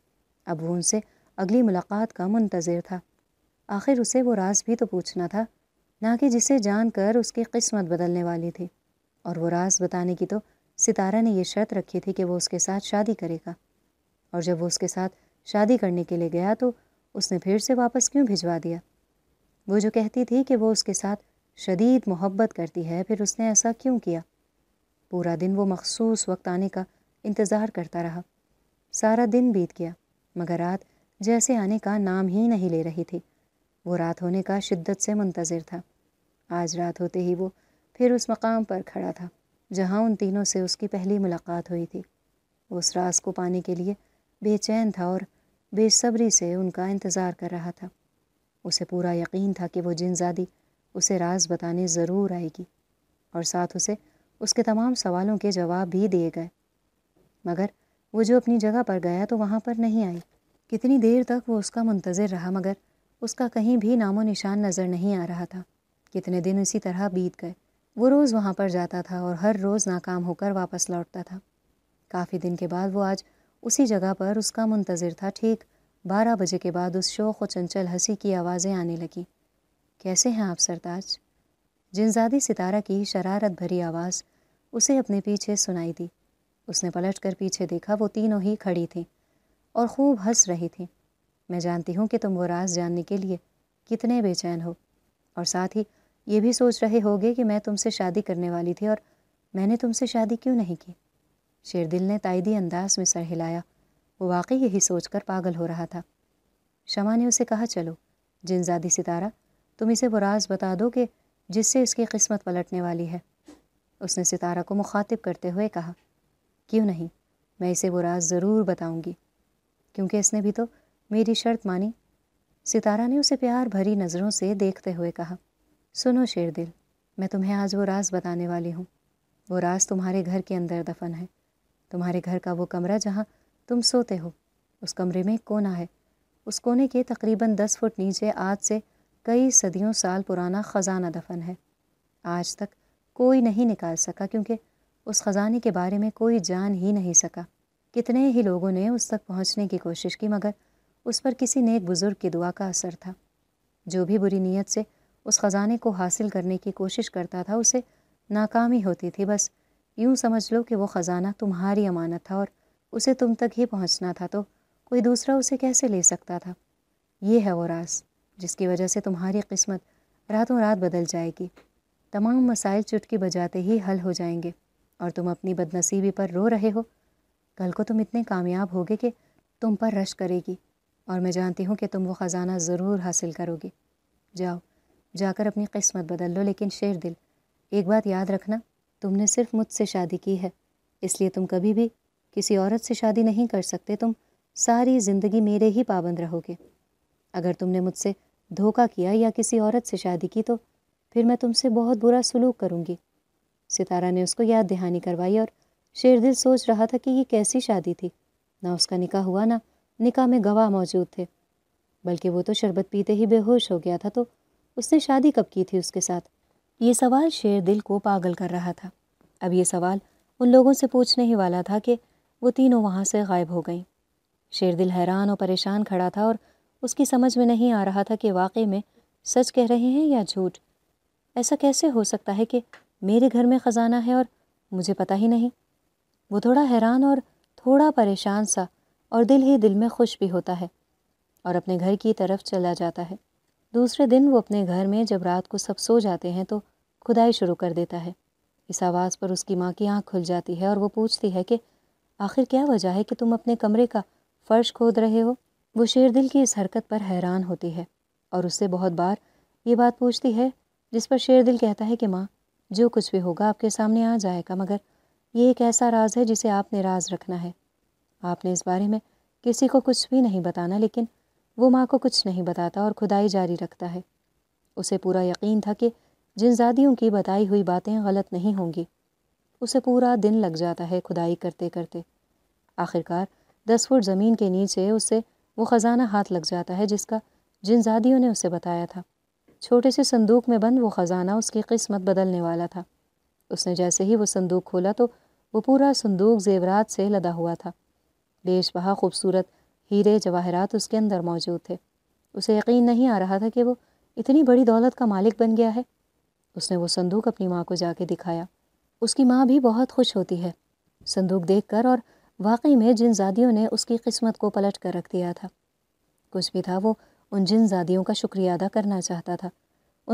अब वो उनसे अगली मुलाकात का मंतज़र था आखिर उसे वो राज भी तो पूछना था ना कि जिसे जानकर उसकी किस्मत बदलने वाली थी और वो राज बताने की तो सितारा ने ये शर्त रखी थी कि वो उसके साथ शादी करेगा और जब वो उसके साथ शादी करने के लिए गया तो उसने फिर से वापस क्यों भिजवा दिया वो जो कहती थी कि वो उसके साथ शदीद मोहब्बत करती है फिर उसने ऐसा क्यों किया पूरा दिन वो मखसूस वक्त आने का इंतज़ार करता रहा सारा दिन बीत गया मगर रात जैसे आने का नाम ही नहीं ले रही थी वो रात होने का शिद्दत से मुंतज़र था आज रात होते ही वो फिर उस मकाम पर खड़ा था जहाँ उन तीनों से उसकी पहली मुलाकात हुई थी उस रास को पाने के लिए बेचैन था और बेसब्री से उनका इंतज़ार कर रहा था उसे पूरा यकीन था कि वो जिनजादी उसे राज बताने ज़रूर आएगी और साथ उसे उसके तमाम सवालों के जवाब भी दिए गए मगर वो जो अपनी जगह पर गया तो वहाँ पर नहीं आई कितनी देर तक वो उसका मुंतज़र रहा मगर उसका कहीं भी नामो निशान नज़र नहीं आ रहा था कितने दिन इसी तरह बीत गए वो रोज़ वहाँ पर जाता था और हर रोज़ नाकाम होकर वापस लौटता था काफ़ी दिन के बाद वो आज उसी जगह पर उसका मुंतज़र था ठीक बारह बजे के बाद उस शोख व चंचल हंसी की आवाज़ें आने लगीं कैसे हैं आप सरताज जिनजादी सितारा की शरारत भरी आवाज़ उसे अपने पीछे सुनाई दी उसने पलट कर पीछे देखा वो तीनों ही खड़ी थीं और खूब हंस रही थीं मैं जानती हूँ कि तुम वो राज जानने के लिए कितने बेचैन हो और साथ ही ये भी सोच रहे होगे कि मैं तुमसे शादी करने वाली थी और मैंने तुमसे शादी क्यों नहीं की शेरदिल ने तायदी अंदाज में सर हिलाया वो वाकई यही सोचकर पागल हो रहा था शमा ने उसे कहा चलो जिनजादी सितारा तुम इसे वो राज बता दो कि जिससे इसकी किस्मत पलटने वाली है उसने सितारा को मुखातिब करते हुए कहा क्यों नहीं मैं इसे वो राज ज़रूर बताऊंगी क्योंकि इसने भी तो मेरी शर्त मानी सितारा ने उसे प्यार भरी नज़रों से देखते हुए कहा सुनो शेर दिल मैं तुम्हें आज वो राज बताने वाली हूँ वो राज तुम्हारे घर के अंदर दफन है तुम्हारे घर का वो कमरा जहाँ तुम सोते हो उस कमरे में कोना है उस कोने के तकरीबन दस फुट नीचे आज से कई सदियों साल पुराना ख़जाना दफन है आज तक कोई नहीं निकाल सका क्योंकि उस ख़ज़ाने के बारे में कोई जान ही नहीं सका कितने ही लोगों ने उस तक पहुंचने की कोशिश की मगर उस पर किसी नेक बुज़ुर्ग की दुआ का असर था जो भी बुरी नीयत से उस ख़ज़ाने को हासिल करने की कोशिश करता था उसे नाकामी होती थी बस यूँ समझ लो कि वो ख़ज़ाना तुम्हारी अमानत था और उसे तुम तक ही पहुँचना था तो कोई दूसरा उसे कैसे ले सकता था ये है वो रास जिसकी वजह से तुम्हारी किस्मत रातों रात बदल जाएगी तमाम मसाइल चुटकी बजाते ही हल हो जाएंगे और तुम अपनी बदनसीबी पर रो रहे हो कल को तुम इतने कामयाब होगे कि तुम पर रश करेगी और मैं जानती हूँ कि तुम वो ख़जाना ज़रूर हासिल करोगे जाओ जाकर अपनी किस्मत बदल लो लेकिन शेर दिल एक बात याद रखना तुमने सिर्फ मुझसे शादी की है इसलिए तुम कभी भी किसी औरत से शादी नहीं कर सकते तुम सारी ज़िंदगी मेरे ही पाबंद रहोगे अगर तुमने मुझसे धोखा किया या किसी औरत से शादी की तो फिर मैं तुमसे बहुत बुरा सलूक करूँगी सितारा ने उसको याद दहानी करवाई और शेरदिल सोच रहा था कि ये कैसी शादी थी ना उसका निकाह हुआ ना निकाह में गवाह मौजूद थे बल्कि वो तो शरबत पीते ही बेहोश हो गया था तो उसने शादी कब की थी उसके साथ ये सवाल शेर दिल को पागल कर रहा था अब ये सवाल उन लोगों से पूछने ही वाला था कि वो तीनों वहाँ से गायब हो गईं शेर दिल हैरान और परेशान खड़ा था और उसकी समझ में नहीं आ रहा था कि वाकई में सच कह रहे हैं या झूठ ऐसा कैसे हो सकता है कि मेरे घर में ख़जाना है और मुझे पता ही नहीं वो थोड़ा हैरान और थोड़ा परेशान सा और दिल ही दिल में खुश भी होता है और अपने घर की तरफ चला जाता है दूसरे दिन वो अपने घर में जब रात को सब सो जाते हैं तो खुदाई शुरू कर देता है इस आवाज़ पर उसकी माँ की आँख खुल जाती है और वो पूछती है कि आखिर क्या वजह है कि तुम अपने कमरे का फ़र्श खोद रहे हो वो शेर दिल की इस हरकत पर हैरान होती है और उससे बहुत बार ये बात पूछती है जिस पर शेर दिल कहता है कि माँ जो कुछ भी होगा आपके सामने आ जाएगा मगर ये एक ऐसा राज है जिसे आपने राज रखना है आपने इस बारे में किसी को कुछ भी नहीं बताना लेकिन वो माँ को कुछ नहीं बताता और खुदाई जारी रखता है उसे पूरा यकीन था कि जिनजादियों की बताई हुई बातें गलत नहीं होंगी उसे पूरा दिन लग जाता है खुदाई करते करते आखिरकार दस फुट ज़मीन के नीचे उसे वो ख़जाना हाथ लग जाता है जिसका जिनजादियों ने उसे बताया था छोटे से संदूक में बंद वो ख़जाना उसकी किस्मत बदलने वाला था उसने जैसे ही वो संदूक खोला तो वो पूरा संदूक जेवरात से लदा हुआ था बेश बहा खूबसूरत हीरे जवाहरात उसके अंदर मौजूद थे उसे यकीन नहीं आ रहा था कि वो इतनी बड़ी दौलत का मालिक बन गया है उसने वो संदूक अपनी माँ को जाके दिखाया उसकी माँ भी बहुत खुश होती है संदूक देख कर और वाकई में जिन जादियों ने उसकी किस्मत को पलट कर रख दिया था कुछ भी था वो उन जिन जादियों का शुक्रिया अदा करना चाहता था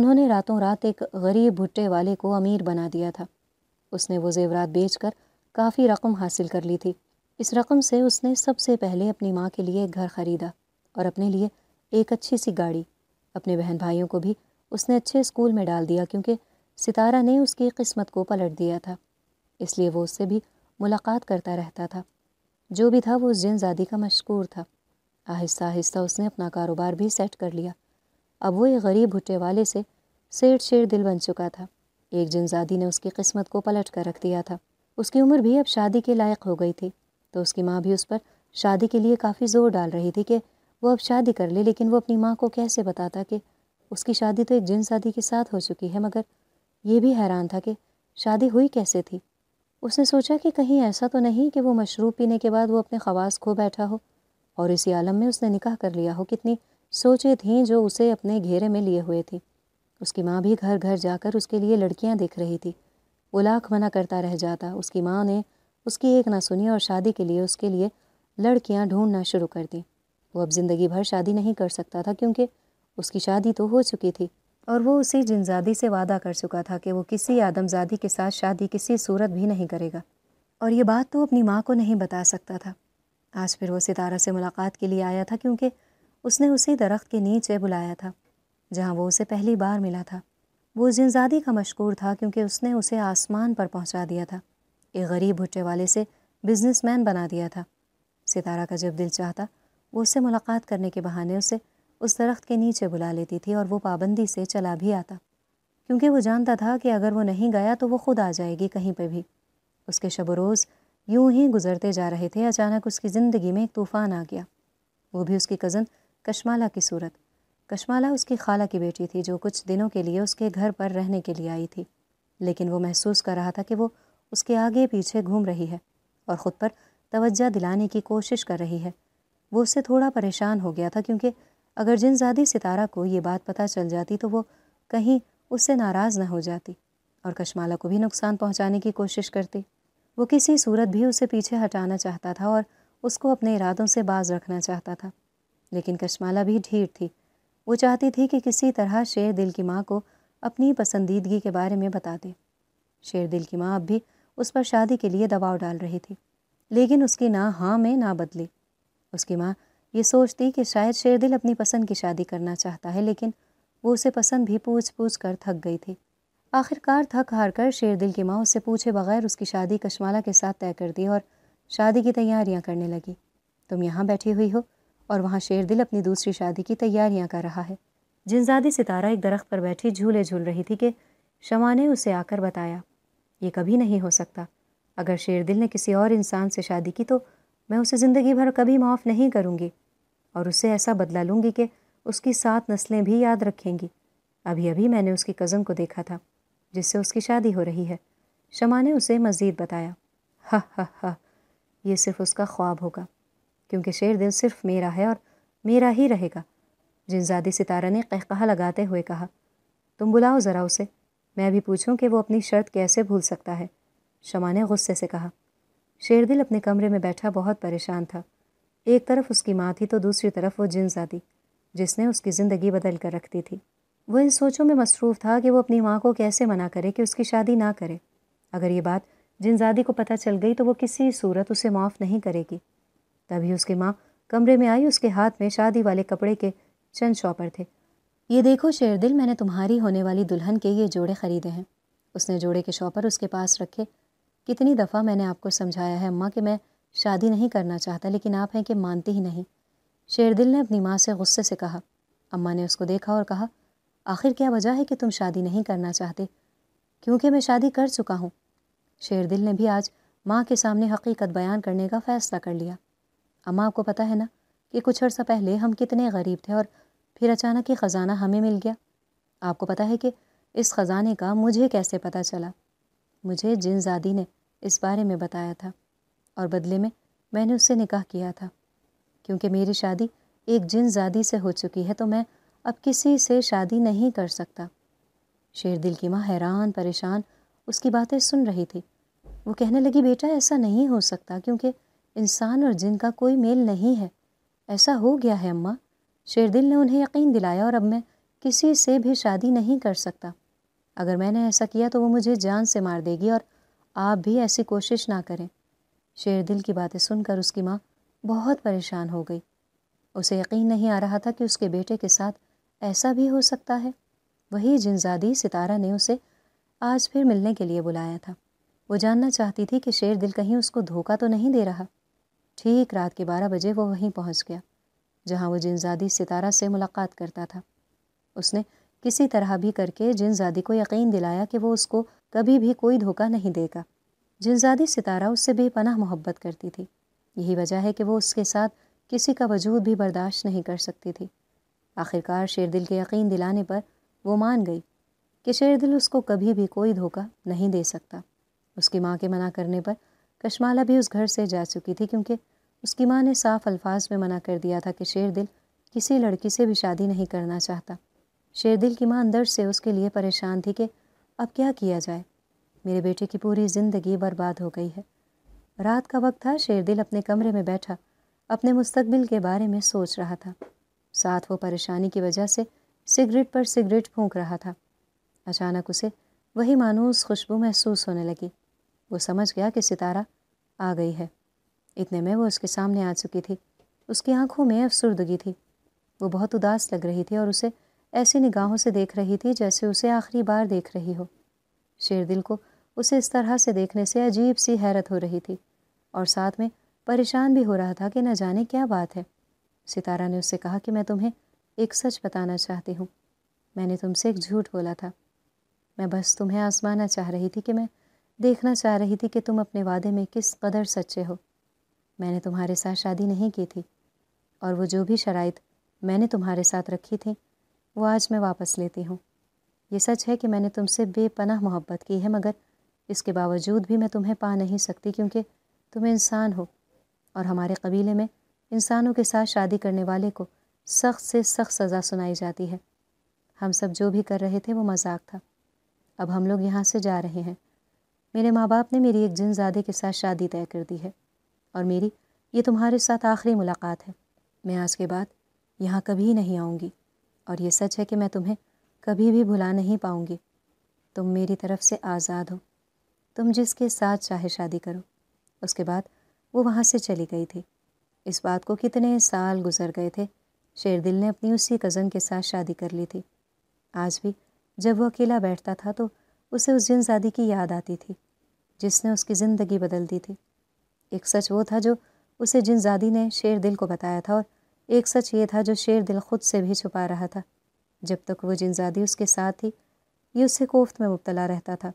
उन्होंने रातों रात एक गरीब भुट्टे वाले को अमीर बना दिया था उसने वो जेवरात कर काफ़ी रकम हासिल कर ली थी इस रकम से उसने सबसे पहले अपनी माँ के लिए एक घर ख़रीदा और अपने लिए एक अच्छी सी गाड़ी अपने बहन भाइयों को भी उसने अच्छे स्कूल में डाल दिया क्योंकि सितारा ने उसकी किस्मत को पलट दिया था इसलिए वो उससे भी मुलाकात करता रहता था जो भी था वो उस जिनजादी का मशहूर था आहिस्ता आहिस्ता उसने अपना कारोबार भी सेट कर लिया अब वो एक गरीब भुट्टे वाले से सेठ शेर दिल बन चुका था एक जिनजादी ने उसकी किस्मत को पलट कर रख दिया था उसकी उम्र भी अब शादी के लायक हो गई थी तो उसकी माँ भी उस पर शादी के लिए काफ़ी ज़ोर डाल रही थी कि वो अब शादी कर ले लेकिन वो अपनी माँ को कैसे बताता कि उसकी शादी तो एक शादी के साथ हो चुकी है मगर ये भी हैरान था कि शादी हुई कैसे थी उसने सोचा कि कहीं ऐसा तो नहीं कि वो मशरूब पीने के बाद वो अपने खवास खो बैठा हो और इसी आलम में उसने निकाह कर लिया हो कितनी सोचें थीं जो उसे अपने घेरे में लिए हुए थी उसकी माँ भी घर घर जाकर उसके लिए लड़कियाँ देख रही थी वो लाख मना करता रह जाता उसकी माँ ने उसकी एक ना सुनी और शादी के लिए उसके लिए लड़कियाँ ढूंढना शुरू कर दी वो अब ज़िंदगी भर शादी नहीं कर सकता था क्योंकि उसकी शादी तो हो चुकी थी और वो उसी जिनजादी से वादा कर चुका था कि वो किसी आदमजादी के साथ शादी किसी सूरत भी नहीं करेगा और ये बात तो अपनी माँ को नहीं बता सकता था आज फिर वो सितारा से मुलाकात के लिए आया था क्योंकि उसने उसी दरख्त के नीचे बुलाया था जहाँ वो उसे पहली बार मिला था वो जिनजादी का मशहूर था क्योंकि उसने उसे आसमान पर पहुँचा दिया था एक गरीब भुट्टे वाले से मैन बना दिया था सितारा का जब दिल चाहता वो उससे मुलाकात करने के बहाने उसे उस दरख्त के नीचे बुला लेती थी और वो पाबंदी से चला भी आता क्योंकि वो जानता था कि अगर वो नहीं गया तो वो खुद आ जाएगी कहीं पर भी उसके शबरोज़ यूं ही गुजरते जा रहे थे अचानक उसकी ज़िंदगी में एक तूफ़ान आ गया वो भी उसकी कज़न कशमाला की सूरत कशमाला उसकी खाला की बेटी थी जो कुछ दिनों के लिए उसके घर पर रहने के लिए आई थी लेकिन वो महसूस कर रहा था कि वो उसके आगे पीछे घूम रही है और ख़ुद पर तवज्जा दिलाने की कोशिश कर रही है वो उससे थोड़ा परेशान हो गया था क्योंकि अगर जिनजादी सितारा को ये बात पता चल जाती तो वो कहीं उससे नाराज़ ना हो जाती और कश्माला को भी नुकसान पहुंचाने की कोशिश करती वो किसी सूरत भी उसे पीछे हटाना चाहता था और उसको अपने इरादों से बाज रखना चाहता था लेकिन कशमाला भी ढीठ थी वो चाहती थी कि किसी तरह शेर दिल की माँ को अपनी पसंदीदगी के बारे में बता दे शेर दिल की माँ अब भी उस पर शादी के लिए दबाव डाल रही थी लेकिन उसकी ना हाँ में ना बदली उसकी माँ ये सोचती कि शायद शेर दिल अपनी पसंद की शादी करना चाहता है लेकिन वो उसे पसंद भी पूछ पूछ कर थक गई थी आखिरकार थक हार कर शेर दिल की माँ उससे पूछे बगैर उसकी शादी कशमाला के साथ तय कर दी और शादी की तैयारियाँ करने लगी तुम यहाँ बैठी हुई हो और वहाँ शेर दिल अपनी दूसरी शादी की तैयारियाँ कर रहा है जिनजादी सितारा एक दरख्त पर बैठी झूले झूल रही थी कि शमा ने उसे आकर बताया ये कभी नहीं हो सकता अगर शेर दिल ने किसी और इंसान से शादी की तो मैं उसे ज़िंदगी भर कभी माफ़ नहीं करूँगी और उससे ऐसा बदला लूँगी कि उसकी सात नस्लें भी याद रखेंगी अभी अभी मैंने उसकी कज़न को देखा था जिससे उसकी शादी हो रही है शमा ने उसे मज़ीद बताया हा हा हा ये सिर्फ़ उसका ख्वाब होगा क्योंकि शेर दिल सिर्फ मेरा है और मेरा ही रहेगा जिनजादी सितारा ने कहकह लगाते हुए कहा तुम बुलाओ ज़रा उसे मैं भी पूछूं कि वो अपनी शर्त कैसे भूल सकता है शमा ने गुस्से से कहा शेरदिल अपने कमरे में बैठा बहुत परेशान था एक तरफ उसकी माँ थी तो दूसरी तरफ वो जिनजादी जिसने उसकी ज़िंदगी बदल कर रख दी थी वो इन सोचों में मसरूफ़ था कि वो अपनी माँ को कैसे मना करे कि उसकी शादी ना करे अगर ये बात जिनजादी को पता चल गई तो वो किसी सूरत उसे माफ़ नहीं करेगी तभी उसकी माँ कमरे में आई उसके हाथ में शादी वाले कपड़े के चंद शॉपर थे ये देखो शेर दिल मैंने तुम्हारी होने वाली दुल्हन के ये जोड़े ख़रीदे हैं उसने जोड़े के शॉपर उसके पास रखे कितनी दफ़ा मैंने आपको समझाया है अम्मा कि मैं शादी नहीं करना चाहता लेकिन आप हैं कि मानती ही नहीं शेर दिल ने अपनी माँ से गुस्से से कहा अम्मा ने उसको देखा और कहा आखिर क्या वजह है कि तुम शादी नहीं करना चाहते क्योंकि मैं शादी कर चुका हूँ शेर दिल ने भी आज माँ के सामने हकीकत बयान करने का फ़ैसला कर लिया अम्मा आपको पता है ना कि कुछ अर्सा पहले हम कितने गरीब थे और फिर अचानक ही ख़ज़ाना हमें मिल गया आपको पता है कि इस ख़ज़ाने का मुझे कैसे पता चला मुझे जिन जादी ने इस बारे में बताया था और बदले में मैंने उससे निकाह किया था क्योंकि मेरी शादी एक जिनजादी से हो चुकी है तो मैं अब किसी से शादी नहीं कर सकता शेर दिल की माँ हैरान परेशान उसकी बातें सुन रही थी वो कहने लगी बेटा ऐसा नहीं हो सकता क्योंकि इंसान और जिन का कोई मेल नहीं है ऐसा हो गया है अम्मा शेरदिल ने उन्हें यकीन दिलाया और अब मैं किसी से भी शादी नहीं कर सकता अगर मैंने ऐसा किया तो वो मुझे जान से मार देगी और आप भी ऐसी कोशिश ना करें शेरदिल की बातें सुनकर उसकी माँ बहुत परेशान हो गई उसे यकीन नहीं आ रहा था कि उसके बेटे के साथ ऐसा भी हो सकता है वही जिनजादी सितारा ने उसे आज फिर मिलने के लिए बुलाया था वो जानना चाहती थी कि शेर दिल कहीं उसको धोखा तो नहीं दे रहा ठीक रात के बारह बजे वो वहीं पहुंच गया जहां वो जिनजादी सितारा से मुलाकात करता था उसने किसी तरह भी करके जिनजादी को यकीन दिलाया कि वो उसको कभी भी कोई धोखा नहीं देगा जिनजादी सितारा उससे बेपनाह मोहब्बत करती थी यही वजह है कि वो उसके साथ किसी का वजूद भी बर्दाश्त नहीं कर सकती थी आखिरकार शेर दिल के यकीन दिलाने पर वो मान गई कि शेर दिल उसको कभी भी कोई धोखा नहीं दे सकता उसकी माँ के मना करने पर कशमाला भी उस घर से जा चुकी थी क्योंकि उसकी माँ ने साफ अल्फाज में मना कर दिया था कि शेर दिल किसी लड़की से भी शादी नहीं करना चाहता शेर दिल की माँ अंदर से उसके लिए परेशान थी कि अब क्या किया जाए मेरे बेटे की पूरी ज़िंदगी बर्बाद हो गई है रात का वक्त था शेर दिल अपने कमरे में बैठा अपने मुस्तबिल के बारे में सोच रहा था साथ वो परेशानी की वजह से सिगरेट पर सिगरेट फूंक रहा था अचानक उसे वही मानूस खुशबू महसूस होने लगी वो समझ गया कि सितारा आ गई है इतने में वो उसके सामने आ चुकी थी उसकी आंखों में अफसरदगी थी वो बहुत उदास लग रही थी और उसे ऐसी निगाहों से देख रही थी जैसे उसे आखिरी बार देख रही हो शेर दिल को उसे इस तरह से देखने से अजीब सी हैरत हो रही थी और साथ में परेशान भी हो रहा था कि न जाने क्या बात है सितारा ने उससे कहा कि मैं तुम्हें एक सच बताना चाहती हूँ मैंने तुमसे एक झूठ बोला था मैं बस तुम्हें आजमाना चाह रही थी कि मैं देखना चाह रही थी कि तुम अपने वादे में किस कदर सच्चे हो मैंने तुम्हारे साथ शादी नहीं की थी और वो जो भी शराइत मैंने तुम्हारे साथ रखी थी वो आज मैं वापस लेती हूँ ये सच है कि मैंने तुमसे बेपनाह मोहब्बत की है मगर इसके बावजूद भी मैं तुम्हें पा नहीं सकती क्योंकि तुम इंसान हो और हमारे कबीले में इंसानों के साथ शादी करने वाले को सख्त से सख्त सज़ा सुनाई जाती है हम सब जो भी कर रहे थे वो मजाक था अब हम लोग यहाँ से जा रहे हैं मेरे माँ बाप ने मेरी एक जिनजादे के साथ शादी तय कर दी है और मेरी ये तुम्हारे साथ आखिरी मुलाकात है मैं आज के बाद यहाँ कभी नहीं आऊँगी और ये सच है कि मैं तुम्हें कभी भी भुला नहीं पाऊँगी तुम मेरी तरफ से आज़ाद हो तुम जिसके साथ चाहे शादी करो उसके बाद वो वहाँ से चली गई थी इस बात को कितने साल गुजर गए थे शेरदिल ने अपनी उसी कज़न के साथ शादी कर ली थी आज भी जब वह अकेला बैठता था तो उसे उस जिनजादी की याद आती थी जिसने उसकी ज़िंदगी बदल दी थी एक सच वो था जो उसे जिनजादी ने शेर दिल को बताया था और एक सच ये था जो शेर दिल खुद से भी छुपा रहा था जब तक वो जिनजादी उसके साथ थी ये उससे कोफ्त में मुबतला रहता था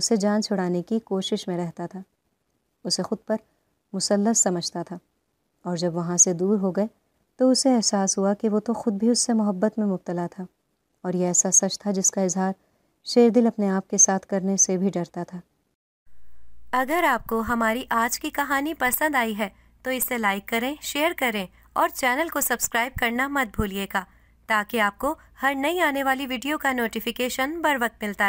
उसे जान छुड़ाने की कोशिश में रहता था उसे खुद पर मुसलस समझता था और जब वहाँ से दूर हो गए तो उसे एहसास हुआ कि वो तो ख़ुद भी उससे मोहब्बत में मुबतला था और यह ऐसा सच था जिसका इजहार शेर दिल अपने आप के साथ करने से भी डरता था अगर आपको हमारी आज की कहानी पसंद आई है तो इसे लाइक करें शेयर करें और चैनल को सब्सक्राइब करना मत भूलिएगा ताकि आपको हर नई आने वाली वीडियो का नोटिफिकेशन बर वक्त मिलता रहे